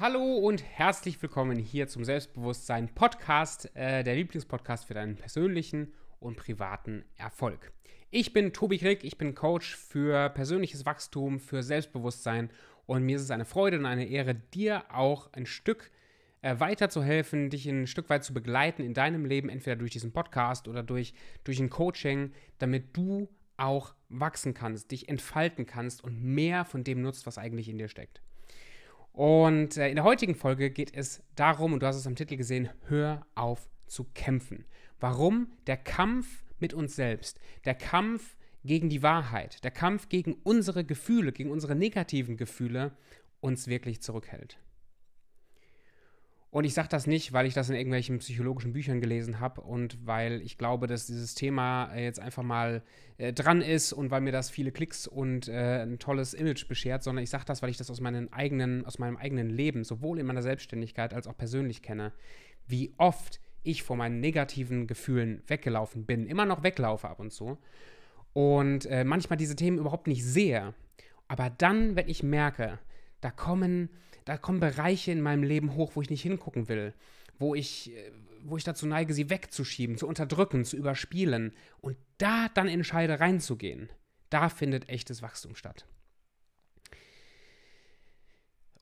Hallo und herzlich willkommen hier zum Selbstbewusstsein Podcast, äh, der Lieblingspodcast für deinen persönlichen und privaten Erfolg. Ich bin Tobi Krick, ich bin Coach für persönliches Wachstum, für Selbstbewusstsein und mir ist es eine Freude und eine Ehre, dir auch ein Stück äh, weiterzuhelfen, dich ein Stück weit zu begleiten in deinem Leben, entweder durch diesen Podcast oder durch, durch ein Coaching, damit du auch wachsen kannst, dich entfalten kannst und mehr von dem nutzt, was eigentlich in dir steckt. Und äh, in der heutigen Folge geht es darum, und du hast es am Titel gesehen, hör auf zu kämpfen. Warum der Kampf mit uns selbst, der Kampf gegen die Wahrheit, der Kampf gegen unsere Gefühle, gegen unsere negativen Gefühle uns wirklich zurückhält. Und ich sage das nicht, weil ich das in irgendwelchen psychologischen Büchern gelesen habe und weil ich glaube, dass dieses Thema äh, jetzt einfach mal äh, dran ist und weil mir das viele Klicks und äh, ein tolles Image beschert, sondern ich sage das, weil ich das aus, meinen eigenen, aus meinem eigenen Leben, sowohl in meiner Selbstständigkeit als auch persönlich kenne, wie oft ich vor meinen negativen Gefühlen weggelaufen bin, immer noch weglaufe ab und zu und äh, manchmal diese Themen überhaupt nicht sehe. Aber dann, wenn ich merke, da kommen da kommen Bereiche in meinem Leben hoch, wo ich nicht hingucken will, wo ich, äh, wo ich dazu neige, sie wegzuschieben, zu unterdrücken, zu überspielen und da dann entscheide, reinzugehen. Da findet echtes Wachstum statt.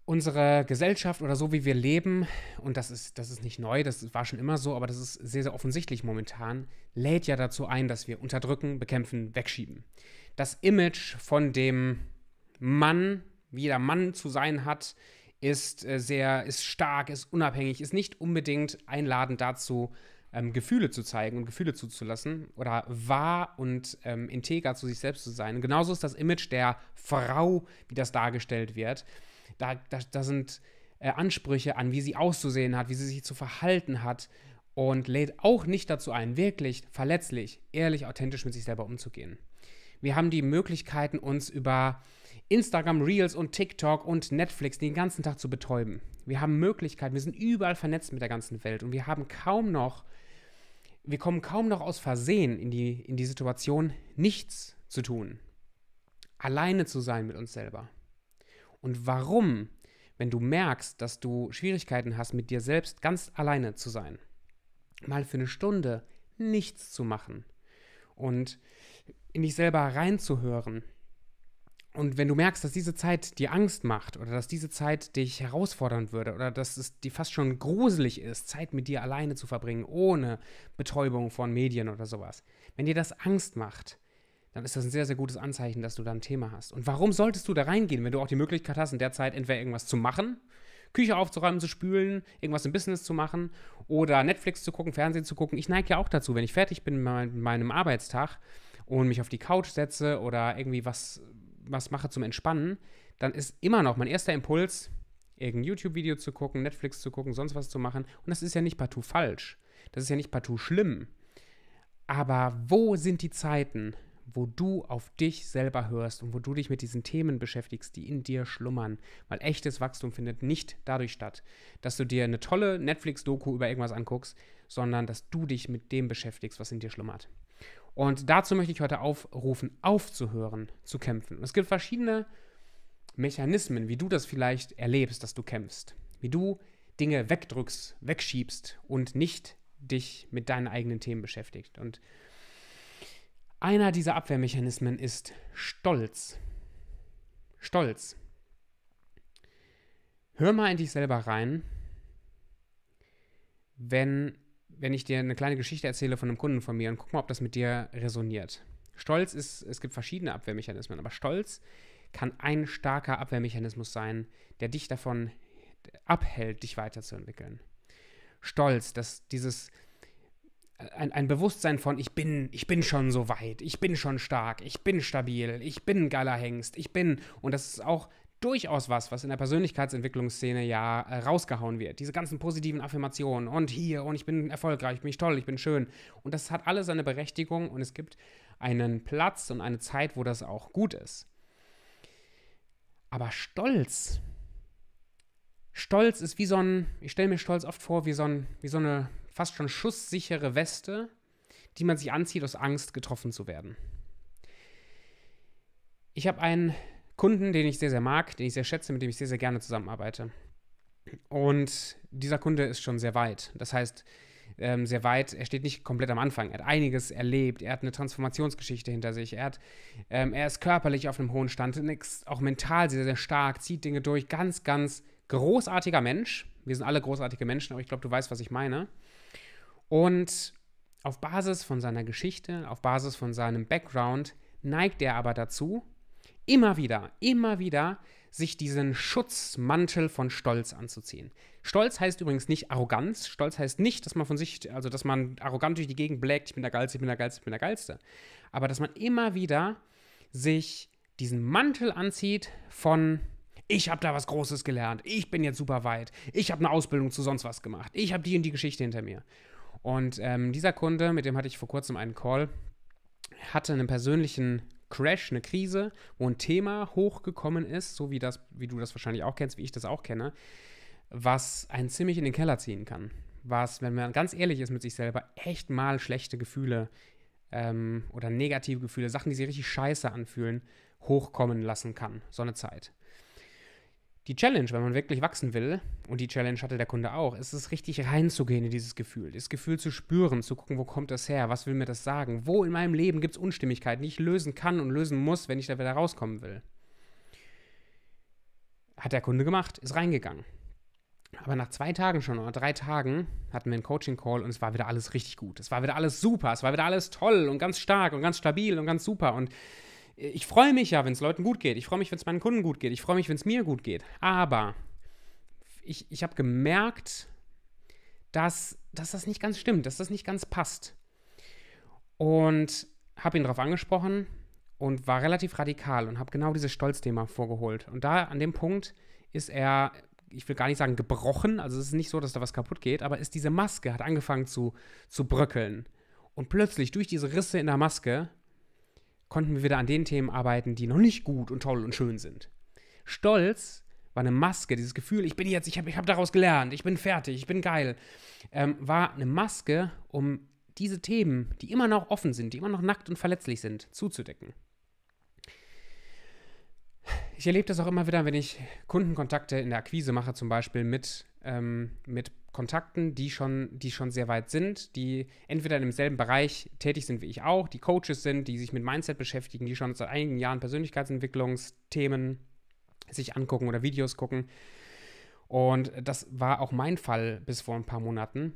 Unsere Gesellschaft oder so wie wir leben, und das ist, das ist nicht neu, das war schon immer so, aber das ist sehr, sehr offensichtlich momentan, lädt ja dazu ein, dass wir unterdrücken, bekämpfen, wegschieben. Das Image von dem Mann, wie der Mann zu sein hat, ist äh, sehr, ist stark, ist unabhängig, ist nicht unbedingt einladend dazu, ähm, Gefühle zu zeigen und Gefühle zuzulassen oder wahr und ähm, integer zu sich selbst zu sein. Und genauso ist das Image der Frau, wie das dargestellt wird. Da, da, da sind äh, Ansprüche an, wie sie auszusehen hat, wie sie sich zu verhalten hat und lädt auch nicht dazu ein, wirklich verletzlich, ehrlich, authentisch mit sich selber umzugehen. Wir haben die Möglichkeiten, uns über Instagram Reels und TikTok und Netflix den ganzen Tag zu betäuben. Wir haben Möglichkeiten, wir sind überall vernetzt mit der ganzen Welt und wir haben kaum noch, wir kommen kaum noch aus Versehen in die, in die Situation, nichts zu tun. Alleine zu sein mit uns selber. Und warum, wenn du merkst, dass du Schwierigkeiten hast, mit dir selbst ganz alleine zu sein? Mal für eine Stunde nichts zu machen und in dich selber reinzuhören, und wenn du merkst, dass diese Zeit dir Angst macht oder dass diese Zeit dich herausfordern würde oder dass es dir fast schon gruselig ist, Zeit mit dir alleine zu verbringen, ohne Betäubung von Medien oder sowas, wenn dir das Angst macht, dann ist das ein sehr, sehr gutes Anzeichen, dass du da ein Thema hast. Und warum solltest du da reingehen, wenn du auch die Möglichkeit hast, in der Zeit entweder irgendwas zu machen, Küche aufzuräumen, zu spülen, irgendwas im Business zu machen oder Netflix zu gucken, Fernsehen zu gucken. Ich neige ja auch dazu, wenn ich fertig bin mit meinem Arbeitstag und mich auf die Couch setze oder irgendwie was was mache zum Entspannen, dann ist immer noch mein erster Impuls, irgendein YouTube-Video zu gucken, Netflix zu gucken, sonst was zu machen. Und das ist ja nicht partout falsch. Das ist ja nicht partout schlimm. Aber wo sind die Zeiten, wo du auf dich selber hörst und wo du dich mit diesen Themen beschäftigst, die in dir schlummern? Weil echtes Wachstum findet nicht dadurch statt, dass du dir eine tolle Netflix-Doku über irgendwas anguckst, sondern dass du dich mit dem beschäftigst, was in dir schlummert. Und dazu möchte ich heute aufrufen, aufzuhören zu kämpfen. Und es gibt verschiedene Mechanismen, wie du das vielleicht erlebst, dass du kämpfst, wie du Dinge wegdrückst, wegschiebst und nicht dich mit deinen eigenen Themen beschäftigst. Und einer dieser Abwehrmechanismen ist Stolz. Stolz. Hör mal in dich selber rein, wenn wenn ich dir eine kleine Geschichte erzähle von einem Kunden von mir und guck mal, ob das mit dir resoniert. Stolz ist, es gibt verschiedene Abwehrmechanismen, aber Stolz kann ein starker Abwehrmechanismus sein, der dich davon abhält, dich weiterzuentwickeln. Stolz, dass dieses äh, ein, ein Bewusstsein von ich bin, ich bin schon so weit, ich bin schon stark, ich bin stabil, ich bin ein geiler Hengst, ich bin und das ist auch durchaus was, was in der Persönlichkeitsentwicklungsszene ja äh, rausgehauen wird. Diese ganzen positiven Affirmationen und hier und ich bin erfolgreich, ich bin toll, ich bin schön. Und das hat alles seine Berechtigung und es gibt einen Platz und eine Zeit, wo das auch gut ist. Aber Stolz, Stolz ist wie so ein, ich stelle mir Stolz oft vor, wie so, ein, wie so eine fast schon schusssichere Weste, die man sich anzieht aus Angst, getroffen zu werden. Ich habe einen Kunden, den ich sehr, sehr mag, den ich sehr schätze, mit dem ich sehr, sehr gerne zusammenarbeite. Und dieser Kunde ist schon sehr weit. Das heißt, ähm, sehr weit, er steht nicht komplett am Anfang. Er hat einiges erlebt, er hat eine Transformationsgeschichte hinter sich, er, hat, ähm, er ist körperlich auf einem hohen Stand, auch mental sehr, sehr stark, zieht Dinge durch. Ganz, ganz großartiger Mensch. Wir sind alle großartige Menschen, aber ich glaube, du weißt, was ich meine. Und auf Basis von seiner Geschichte, auf Basis von seinem Background neigt er aber dazu, immer wieder, immer wieder sich diesen Schutzmantel von Stolz anzuziehen. Stolz heißt übrigens nicht Arroganz. Stolz heißt nicht, dass man von sich, also dass man arrogant durch die Gegend blägt, ich bin der Geilste, ich bin der Geilste, ich bin der Geilste. Aber dass man immer wieder sich diesen Mantel anzieht von ich habe da was Großes gelernt, ich bin jetzt super weit, ich habe eine Ausbildung zu sonst was gemacht, ich habe die und die Geschichte hinter mir. Und ähm, dieser Kunde, mit dem hatte ich vor kurzem einen Call, hatte einen persönlichen Crash, eine Krise, wo ein Thema hochgekommen ist, so wie das, wie du das wahrscheinlich auch kennst, wie ich das auch kenne, was einen ziemlich in den Keller ziehen kann. Was, wenn man ganz ehrlich ist mit sich selber, echt mal schlechte Gefühle ähm, oder negative Gefühle, Sachen, die sich richtig scheiße anfühlen, hochkommen lassen kann, so eine Zeit die Challenge, wenn man wirklich wachsen will, und die Challenge hatte der Kunde auch, ist es richtig reinzugehen in dieses Gefühl, das Gefühl zu spüren, zu gucken, wo kommt das her, was will mir das sagen, wo in meinem Leben gibt es Unstimmigkeiten, die ich lösen kann und lösen muss, wenn ich da wieder rauskommen will. Hat der Kunde gemacht, ist reingegangen. Aber nach zwei Tagen schon oder drei Tagen hatten wir einen Coaching-Call und es war wieder alles richtig gut. Es war wieder alles super, es war wieder alles toll und ganz stark und ganz stabil und ganz super und ich freue mich ja, wenn es Leuten gut geht. Ich freue mich, wenn es meinen Kunden gut geht. Ich freue mich, wenn es mir gut geht. Aber ich, ich habe gemerkt, dass, dass das nicht ganz stimmt, dass das nicht ganz passt. Und habe ihn darauf angesprochen und war relativ radikal und habe genau dieses Stolzthema vorgeholt. Und da an dem Punkt ist er, ich will gar nicht sagen gebrochen, also es ist nicht so, dass da was kaputt geht, aber ist diese Maske hat angefangen zu, zu bröckeln. Und plötzlich durch diese Risse in der Maske konnten wir wieder an den Themen arbeiten, die noch nicht gut und toll und schön sind. Stolz war eine Maske, dieses Gefühl, ich bin jetzt, ich habe ich hab daraus gelernt, ich bin fertig, ich bin geil, ähm, war eine Maske, um diese Themen, die immer noch offen sind, die immer noch nackt und verletzlich sind, zuzudecken. Ich erlebe das auch immer wieder, wenn ich Kundenkontakte in der Akquise mache, zum Beispiel mit, ähm, mit Kontakten, die schon, die schon sehr weit sind, die entweder in demselben Bereich tätig sind wie ich auch, die Coaches sind, die sich mit Mindset beschäftigen, die schon seit einigen Jahren Persönlichkeitsentwicklungsthemen sich angucken oder Videos gucken. Und das war auch mein Fall bis vor ein paar Monaten,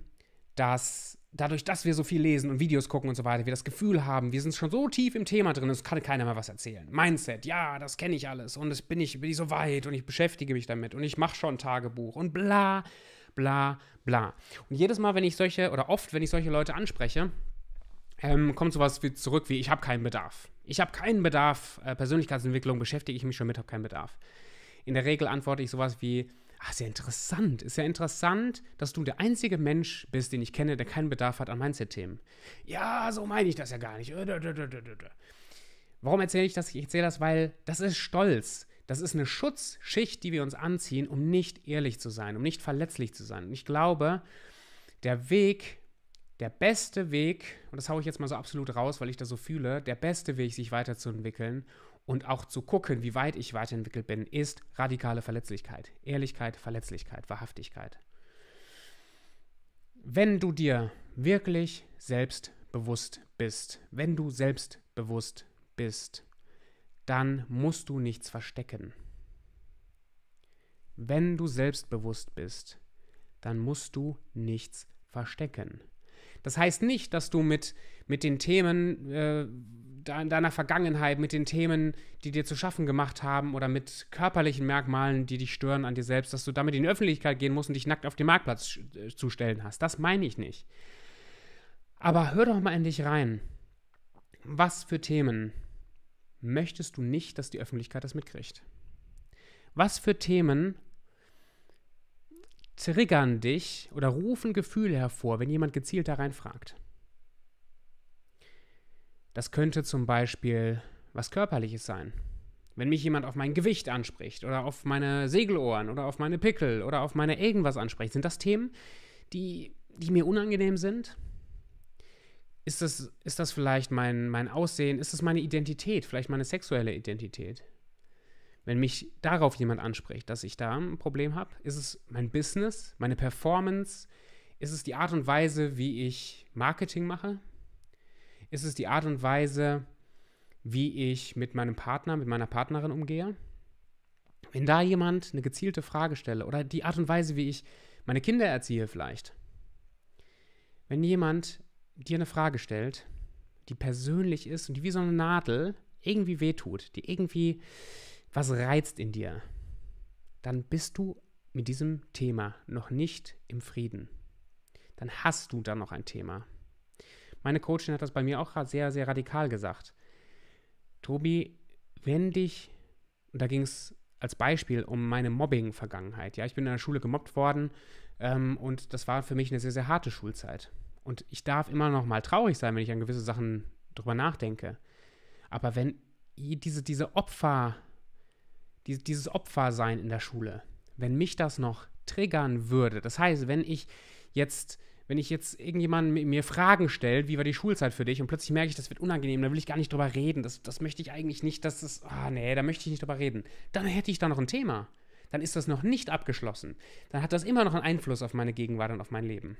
dass dadurch, dass wir so viel lesen und Videos gucken und so weiter, wir das Gefühl haben, wir sind schon so tief im Thema drin, es kann keiner mehr was erzählen. Mindset, ja, das kenne ich alles und es bin ich, bin ich so weit und ich beschäftige mich damit und ich mache schon ein Tagebuch und bla bla bla. Und jedes Mal, wenn ich solche, oder oft, wenn ich solche Leute anspreche, ähm, kommt sowas wie zurück wie, ich habe keinen Bedarf. Ich habe keinen Bedarf, äh, Persönlichkeitsentwicklung beschäftige ich mich schon mit, habe keinen Bedarf. In der Regel antworte ich sowas wie, ah, sehr interessant, ist ja interessant, dass du der einzige Mensch bist, den ich kenne, der keinen Bedarf hat an Mindset-Themen. Ja, so meine ich das ja gar nicht. Warum erzähle ich das? Ich erzähle das, weil das ist Stolz. Das ist eine Schutzschicht, die wir uns anziehen, um nicht ehrlich zu sein, um nicht verletzlich zu sein. Und ich glaube, der Weg, der beste Weg, und das haue ich jetzt mal so absolut raus, weil ich das so fühle, der beste Weg, sich weiterzuentwickeln und auch zu gucken, wie weit ich weiterentwickelt bin, ist radikale Verletzlichkeit. Ehrlichkeit, Verletzlichkeit, Wahrhaftigkeit. Wenn du dir wirklich selbstbewusst bist, wenn du selbstbewusst bist, dann musst du nichts verstecken. Wenn du selbstbewusst bist, dann musst du nichts verstecken. Das heißt nicht, dass du mit, mit den Themen äh, deiner Vergangenheit, mit den Themen, die dir zu schaffen gemacht haben oder mit körperlichen Merkmalen, die dich stören an dir selbst, dass du damit in die Öffentlichkeit gehen musst und dich nackt auf den Marktplatz äh, zu stellen hast. Das meine ich nicht. Aber hör doch mal in dich rein. Was für Themen möchtest du nicht, dass die Öffentlichkeit das mitkriegt? Was für Themen triggern dich oder rufen Gefühle hervor, wenn jemand gezielt da reinfragt? Das könnte zum Beispiel was Körperliches sein. Wenn mich jemand auf mein Gewicht anspricht oder auf meine Segelohren oder auf meine Pickel oder auf meine irgendwas anspricht, sind das Themen, die, die mir unangenehm sind, ist das, ist das vielleicht mein, mein Aussehen? Ist das meine Identität? Vielleicht meine sexuelle Identität? Wenn mich darauf jemand anspricht, dass ich da ein Problem habe, ist es mein Business, meine Performance? Ist es die Art und Weise, wie ich Marketing mache? Ist es die Art und Weise, wie ich mit meinem Partner, mit meiner Partnerin umgehe? Wenn da jemand eine gezielte Frage stelle oder die Art und Weise, wie ich meine Kinder erziehe vielleicht. Wenn jemand dir eine Frage stellt, die persönlich ist und die wie so eine Nadel irgendwie wehtut, die irgendwie was reizt in dir, dann bist du mit diesem Thema noch nicht im Frieden. Dann hast du da noch ein Thema. Meine Coachin hat das bei mir auch sehr, sehr radikal gesagt. Tobi, wenn dich, und da ging es als Beispiel um meine Mobbing-Vergangenheit. Ja, ich bin in der Schule gemobbt worden ähm, und das war für mich eine sehr, sehr harte Schulzeit. Und ich darf immer noch mal traurig sein, wenn ich an gewisse Sachen drüber nachdenke. Aber wenn diese, diese Opfer, diese, dieses Opfersein in der Schule, wenn mich das noch triggern würde, das heißt, wenn ich jetzt wenn ich jetzt irgendjemand mir Fragen stellt, wie war die Schulzeit für dich, und plötzlich merke ich, das wird unangenehm, da will ich gar nicht drüber reden, das, das möchte ich eigentlich nicht, das ist, ah oh nee, da möchte ich nicht drüber reden, dann hätte ich da noch ein Thema. Dann ist das noch nicht abgeschlossen. Dann hat das immer noch einen Einfluss auf meine Gegenwart und auf mein Leben.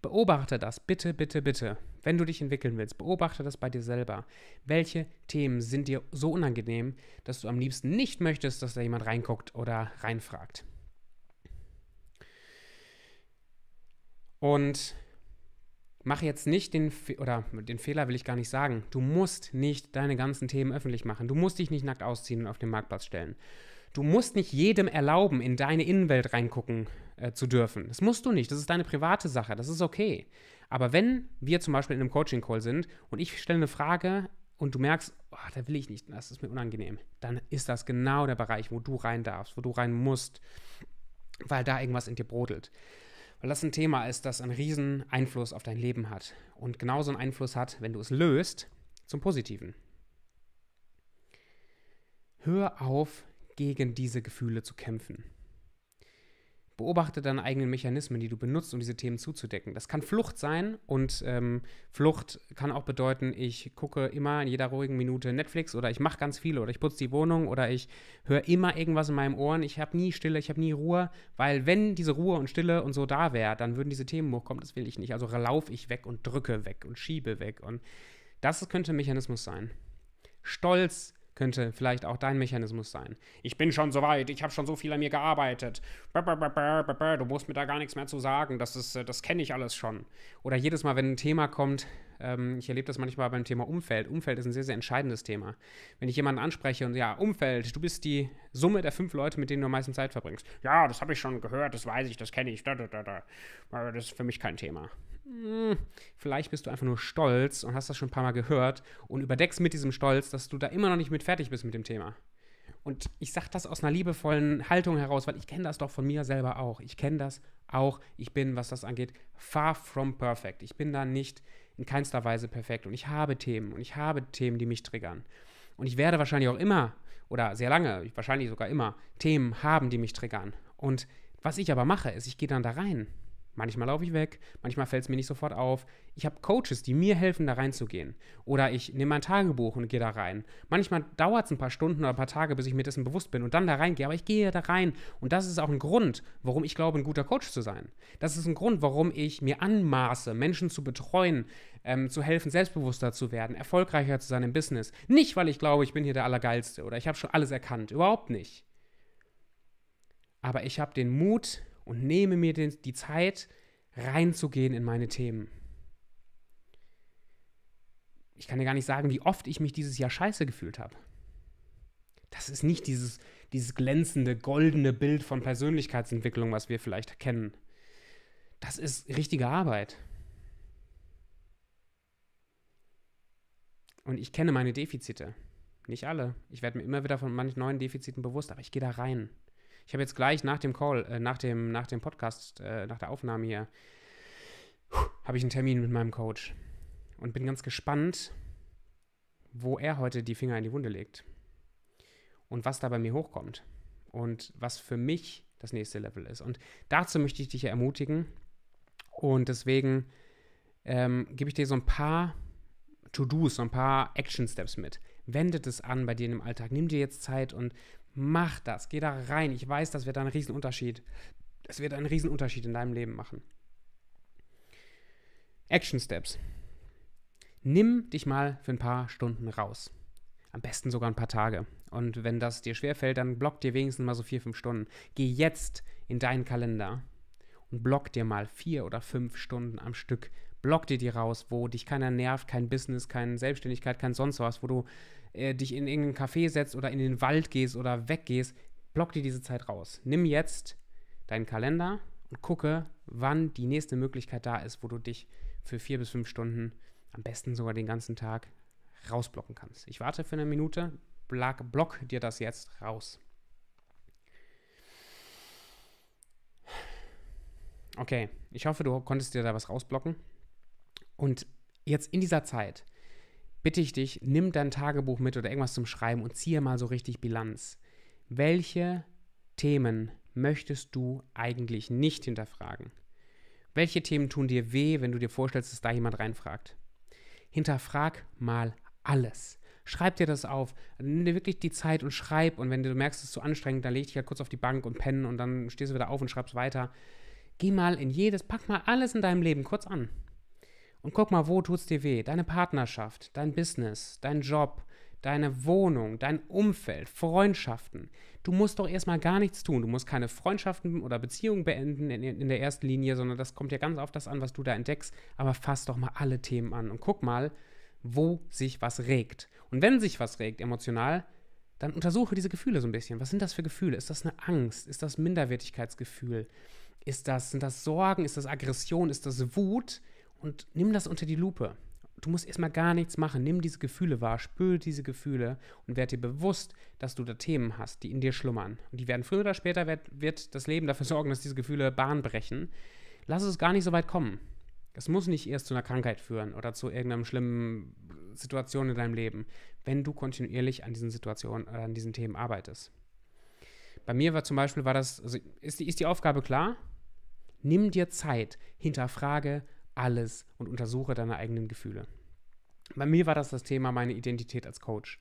Beobachte das, bitte, bitte, bitte. Wenn du dich entwickeln willst, beobachte das bei dir selber. Welche Themen sind dir so unangenehm, dass du am liebsten nicht möchtest, dass da jemand reinguckt oder reinfragt? Und mach jetzt nicht den Fe oder den Fehler will ich gar nicht sagen. Du musst nicht deine ganzen Themen öffentlich machen. Du musst dich nicht nackt ausziehen und auf den Marktplatz stellen. Du musst nicht jedem erlauben, in deine Innenwelt reingucken äh, zu dürfen. Das musst du nicht. Das ist deine private Sache. Das ist okay. Aber wenn wir zum Beispiel in einem Coaching-Call sind und ich stelle eine Frage und du merkst, oh, da will ich nicht, das ist mir unangenehm, dann ist das genau der Bereich, wo du rein darfst, wo du rein musst, weil da irgendwas in dir brodelt. Weil das ein Thema ist, das einen riesen Einfluss auf dein Leben hat und genauso einen Einfluss hat, wenn du es löst, zum Positiven. Hör auf, gegen diese Gefühle zu kämpfen. Beobachte deine eigenen Mechanismen, die du benutzt, um diese Themen zuzudecken. Das kann Flucht sein und ähm, Flucht kann auch bedeuten, ich gucke immer in jeder ruhigen Minute Netflix oder ich mache ganz viele oder ich putze die Wohnung oder ich höre immer irgendwas in meinen Ohren. Ich habe nie Stille, ich habe nie Ruhe, weil wenn diese Ruhe und Stille und so da wäre, dann würden diese Themen hochkommen. Das will ich nicht. Also laufe ich weg und drücke weg und schiebe weg und das könnte ein Mechanismus sein. Stolz könnte vielleicht auch dein Mechanismus sein. Ich bin schon so weit, ich habe schon so viel an mir gearbeitet. Du musst mir da gar nichts mehr zu sagen, das, äh, das kenne ich alles schon. Oder jedes Mal, wenn ein Thema kommt, ähm, ich erlebe das manchmal beim Thema Umfeld. Umfeld ist ein sehr, sehr entscheidendes Thema. Wenn ich jemanden anspreche und ja, Umfeld, du bist die Summe der fünf Leute, mit denen du am meisten Zeit verbringst. Ja, das habe ich schon gehört, das weiß ich, das kenne ich. Da, da, da, Aber das ist für mich kein Thema. Hm, vielleicht bist du einfach nur stolz und hast das schon ein paar Mal gehört und überdeckst mit diesem Stolz, dass du da immer noch nicht mit fertig bist mit dem Thema. Und ich sage das aus einer liebevollen Haltung heraus, weil ich kenne das doch von mir selber auch. Ich kenne das auch. Ich bin, was das angeht, far from perfect. Ich bin da nicht in keinster Weise perfekt und ich habe Themen und ich habe Themen, die mich triggern. Und ich werde wahrscheinlich auch immer oder sehr lange, wahrscheinlich sogar immer, Themen haben, die mich triggern. Und was ich aber mache, ist, ich gehe dann da rein Manchmal laufe ich weg, manchmal fällt es mir nicht sofort auf. Ich habe Coaches, die mir helfen, da reinzugehen. Oder ich nehme mein Tagebuch und gehe da rein. Manchmal dauert es ein paar Stunden oder ein paar Tage, bis ich mir dessen bewusst bin und dann da reingehe. Aber ich gehe da rein. Und das ist auch ein Grund, warum ich glaube, ein guter Coach zu sein. Das ist ein Grund, warum ich mir anmaße, Menschen zu betreuen, ähm, zu helfen, selbstbewusster zu werden, erfolgreicher zu sein im Business. Nicht, weil ich glaube, ich bin hier der Allergeilste oder ich habe schon alles erkannt. Überhaupt nicht. Aber ich habe den Mut, und nehme mir den, die Zeit, reinzugehen in meine Themen. Ich kann dir gar nicht sagen, wie oft ich mich dieses Jahr scheiße gefühlt habe. Das ist nicht dieses, dieses glänzende, goldene Bild von Persönlichkeitsentwicklung, was wir vielleicht kennen. Das ist richtige Arbeit. Und ich kenne meine Defizite. Nicht alle. Ich werde mir immer wieder von manchen neuen Defiziten bewusst, aber ich gehe da rein. Ich habe jetzt gleich nach dem Call, äh, nach, dem, nach dem Podcast, äh, nach der Aufnahme hier, habe ich einen Termin mit meinem Coach und bin ganz gespannt, wo er heute die Finger in die Wunde legt und was da bei mir hochkommt und was für mich das nächste Level ist. Und dazu möchte ich dich ja ermutigen und deswegen ähm, gebe ich dir so ein paar To-Dos, so ein paar Action-Steps mit. Wendet es an bei dir im Alltag. Nimm dir jetzt Zeit und Mach das, geh da rein. Ich weiß, das wird einen Riesenunterschied. Das wird einen Riesenunterschied in deinem Leben machen. Action Steps. Nimm dich mal für ein paar Stunden raus. Am besten sogar ein paar Tage. Und wenn das dir schwerfällt, dann block dir wenigstens mal so vier, fünf Stunden. Geh jetzt in deinen Kalender und block dir mal vier oder fünf Stunden am Stück. Block dir die raus, wo dich keiner nervt, kein Business, keine Selbstständigkeit, kein sonst was, wo du äh, dich in irgendein Café setzt oder in den Wald gehst oder weggehst, block dir diese Zeit raus. Nimm jetzt deinen Kalender und gucke, wann die nächste Möglichkeit da ist, wo du dich für vier bis fünf Stunden, am besten sogar den ganzen Tag, rausblocken kannst. Ich warte für eine Minute, block, block dir das jetzt raus. Okay, ich hoffe, du konntest dir da was rausblocken. Und jetzt in dieser Zeit bitte ich dich, nimm dein Tagebuch mit oder irgendwas zum Schreiben und ziehe mal so richtig Bilanz. Welche Themen möchtest du eigentlich nicht hinterfragen? Welche Themen tun dir weh, wenn du dir vorstellst, dass da jemand reinfragt? Hinterfrag mal alles. Schreib dir das auf. Nimm dir wirklich die Zeit und schreib. Und wenn du merkst, es ist zu anstrengend, dann leg dich halt kurz auf die Bank und pennen und dann stehst du wieder auf und schreibst weiter. Geh mal in jedes, pack mal alles in deinem Leben kurz an. Und guck mal, wo tut's dir weh? Deine Partnerschaft, dein Business, dein Job, deine Wohnung, dein Umfeld, Freundschaften. Du musst doch erstmal gar nichts tun. Du musst keine Freundschaften oder Beziehungen beenden in, in, der ersten Linie, sondern das kommt ja ganz auf das an, was du da entdeckst. Aber fass doch mal alle Themen an und guck mal, wo sich was regt. Und wenn sich was regt emotional, dann untersuche diese Gefühle so ein bisschen. Was sind das für Gefühle? Ist das eine Angst? Ist das Minderwertigkeitsgefühl? Ist das, sind das Sorgen? Ist das Aggression? Ist das Wut? und nimm das unter die Lupe. Du musst erstmal gar nichts machen. Nimm diese Gefühle wahr, spür diese Gefühle und werd dir bewusst, dass du da Themen hast, die in dir schlummern. Und die werden früher oder später wird, wird das Leben dafür sorgen, dass diese Gefühle Bahn brechen. Lass es gar nicht so weit kommen. Es muss nicht erst zu einer Krankheit führen oder zu irgendeiner schlimmen Situation in deinem Leben, wenn du kontinuierlich an diesen Situationen oder äh, an diesen Themen arbeitest. Bei mir war zum Beispiel, war das, also ist die, ist die Aufgabe klar? Nimm dir Zeit, hinterfrage, alles und untersuche deine eigenen Gefühle. Bei mir war das das Thema meine Identität als Coach.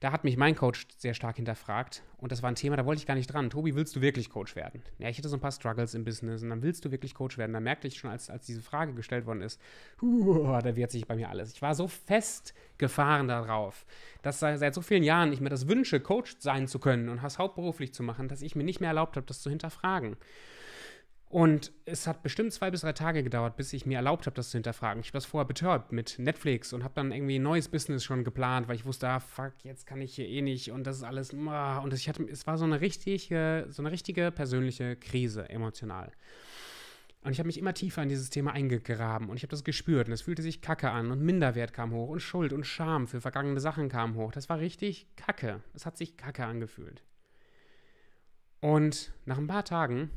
Da hat mich mein Coach sehr stark hinterfragt und das war ein Thema, da wollte ich gar nicht dran. Tobi, willst du wirklich Coach werden? Ja, ich hatte so ein paar Struggles im Business und dann willst du wirklich Coach werden. Da merkte ich schon, als, als diese Frage gestellt worden ist, uh, da wehrt sich bei mir alles. Ich war so festgefahren darauf, dass seit so vielen Jahren ich mir das wünsche, Coach sein zu können und das hauptberuflich zu machen, dass ich mir nicht mehr erlaubt habe, das zu hinterfragen. Und es hat bestimmt zwei bis drei Tage gedauert, bis ich mir erlaubt habe, das zu hinterfragen. Ich war vorher betörbt mit Netflix und habe dann irgendwie ein neues Business schon geplant, weil ich wusste, ah, fuck, jetzt kann ich hier eh nicht und das ist alles. Ah. Und ich hatte, es war so eine richtige, so eine richtige persönliche Krise emotional. Und ich habe mich immer tiefer in dieses Thema eingegraben und ich habe das gespürt und es fühlte sich kacke an und Minderwert kam hoch und Schuld und Scham für vergangene Sachen kam hoch. Das war richtig kacke. Es hat sich kacke angefühlt. Und nach ein paar Tagen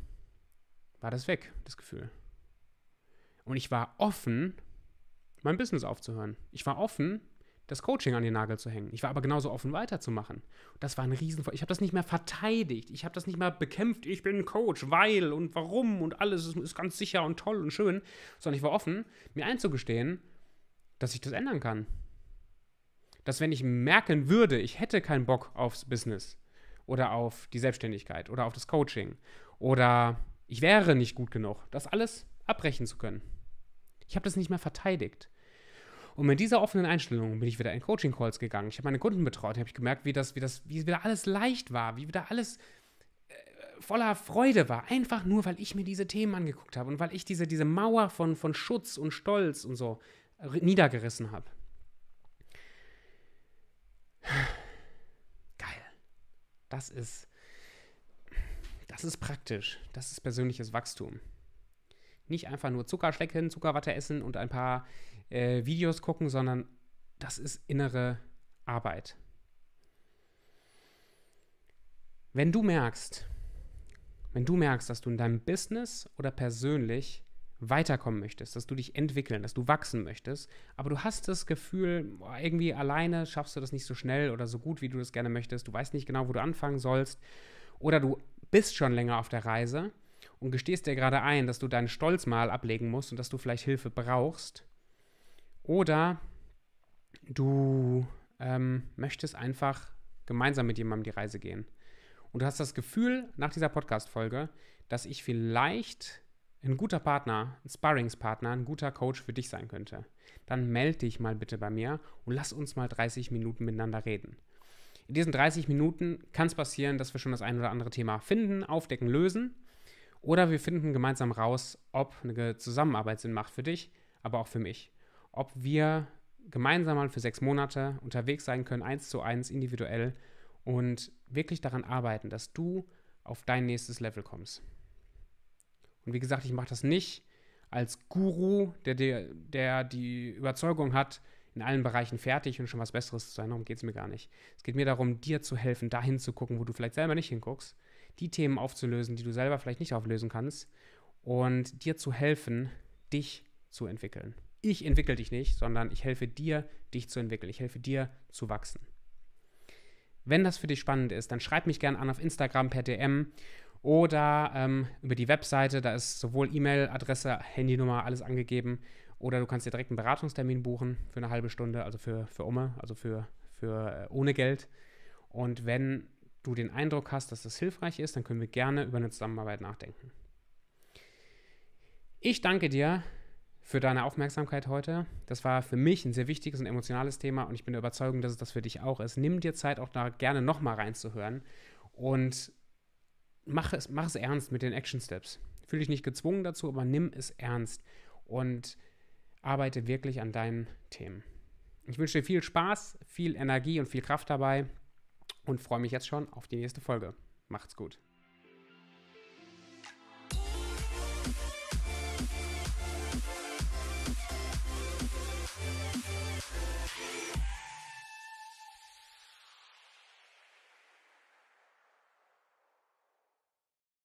war das weg, das Gefühl. Und ich war offen, mein Business aufzuhören. Ich war offen, das Coaching an den Nagel zu hängen. Ich war aber genauso offen, weiterzumachen. das war ein riesen. Ich habe das nicht mehr verteidigt. Ich habe das nicht mehr bekämpft. Ich bin Coach, weil und warum und alles ist, ist ganz sicher und toll und schön. Sondern ich war offen, mir einzugestehen, dass ich das ändern kann. Dass wenn ich merken würde, ich hätte keinen Bock aufs Business oder auf die Selbstständigkeit oder auf das Coaching oder ich wäre nicht gut genug, das alles abbrechen zu können. Ich habe das nicht mehr verteidigt. Und mit dieser offenen Einstellung bin ich wieder in Coaching-Calls gegangen. Ich habe meine Kunden betreut, habe ich gemerkt, wie das, wie das, wie wieder alles leicht war, wie wieder alles äh, voller Freude war. Einfach nur, weil ich mir diese Themen angeguckt habe und weil ich diese, diese Mauer von, von Schutz und Stolz und so niedergerissen habe. Geil. Das ist das ist praktisch. Das ist persönliches Wachstum. Nicht einfach nur Zuckerschlecken, Zuckerwatte essen und ein paar äh, Videos gucken, sondern das ist innere Arbeit. Wenn du merkst, wenn du merkst, dass du in deinem Business oder persönlich weiterkommen möchtest, dass du dich entwickeln, dass du wachsen möchtest, aber du hast das Gefühl, irgendwie alleine schaffst du das nicht so schnell oder so gut, wie du das gerne möchtest, du weißt nicht genau, wo du anfangen sollst oder du bist schon länger auf der Reise und gestehst dir gerade ein, dass du deinen Stolz mal ablegen musst und dass du vielleicht Hilfe brauchst. Oder du ähm, möchtest einfach gemeinsam mit jemandem die Reise gehen. Und du hast das Gefühl nach dieser Podcast-Folge, dass ich vielleicht ein guter Partner, ein Sparringspartner, ein guter Coach für dich sein könnte. Dann melde dich mal bitte bei mir und lass uns mal 30 Minuten miteinander reden. In diesen 30 Minuten kann es passieren, dass wir schon das ein oder andere Thema finden, aufdecken, lösen. Oder wir finden gemeinsam raus, ob eine Zusammenarbeit Sinn macht für dich, aber auch für mich. Ob wir gemeinsam mal für sechs Monate unterwegs sein können, eins zu eins, individuell und wirklich daran arbeiten, dass du auf dein nächstes Level kommst. Und wie gesagt, ich mache das nicht als Guru, der, der, der die Überzeugung hat, in allen Bereichen fertig und schon was Besseres zu sein. Darum geht es mir gar nicht. Es geht mir darum, dir zu helfen, dahin zu gucken, wo du vielleicht selber nicht hinguckst, die Themen aufzulösen, die du selber vielleicht nicht auflösen kannst und dir zu helfen, dich zu entwickeln. Ich entwickle dich nicht, sondern ich helfe dir, dich zu entwickeln. Ich helfe dir zu wachsen. Wenn das für dich spannend ist, dann schreib mich gerne an auf Instagram per DM oder ähm, über die Webseite. Da ist sowohl E-Mail-Adresse, Handynummer, alles angegeben oder du kannst dir direkt einen Beratungstermin buchen für eine halbe Stunde, also für, für Oma, also für, für äh, ohne Geld. Und wenn du den Eindruck hast, dass das hilfreich ist, dann können wir gerne über eine Zusammenarbeit nachdenken. Ich danke dir für deine Aufmerksamkeit heute. Das war für mich ein sehr wichtiges und emotionales Thema und ich bin der Überzeugung, dass es das für dich auch ist. Nimm dir Zeit, auch da gerne nochmal reinzuhören und mach es, mach es ernst mit den Action Steps. Fühl dich nicht gezwungen dazu, aber nimm es ernst. Und arbeite wirklich an deinen Themen. Ich wünsche dir viel Spaß, viel Energie und viel Kraft dabei und freue mich jetzt schon auf die nächste Folge. Macht's gut.